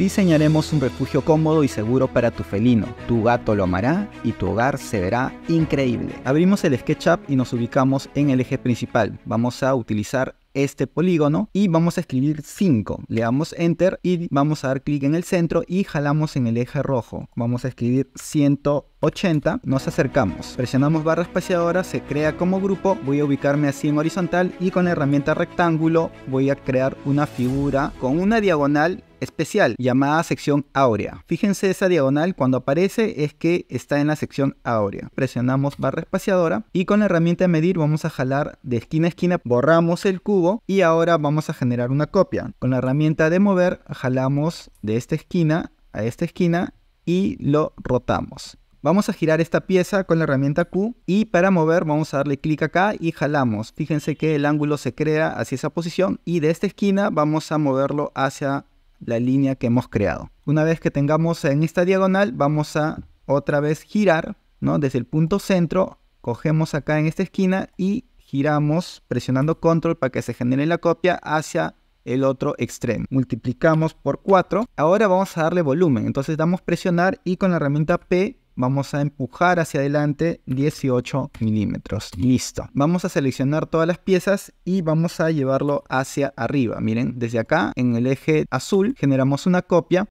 Diseñaremos un refugio cómodo y seguro para tu felino. Tu gato lo amará y tu hogar se verá increíble. Abrimos el SketchUp y nos ubicamos en el eje principal. Vamos a utilizar este polígono y vamos a escribir 5. Le damos enter y vamos a dar clic en el centro y jalamos en el eje rojo. Vamos a escribir 100 80 nos acercamos, presionamos barra espaciadora, se crea como grupo, voy a ubicarme así en horizontal y con la herramienta rectángulo voy a crear una figura con una diagonal especial llamada sección áurea. Fíjense esa diagonal cuando aparece es que está en la sección áurea. Presionamos barra espaciadora y con la herramienta de medir vamos a jalar de esquina a esquina, borramos el cubo y ahora vamos a generar una copia. Con la herramienta de mover jalamos de esta esquina a esta esquina y lo rotamos. Vamos a girar esta pieza con la herramienta Q y para mover vamos a darle clic acá y jalamos. Fíjense que el ángulo se crea hacia esa posición y de esta esquina vamos a moverlo hacia la línea que hemos creado. Una vez que tengamos en esta diagonal vamos a otra vez girar ¿no? desde el punto centro, cogemos acá en esta esquina y giramos presionando control para que se genere la copia hacia el otro extremo. Multiplicamos por 4. Ahora vamos a darle volumen. Entonces damos presionar y con la herramienta P vamos a empujar hacia adelante 18 milímetros. Listo. Vamos a seleccionar todas las piezas y vamos a llevarlo hacia arriba. Miren, desde acá en el eje azul generamos una copia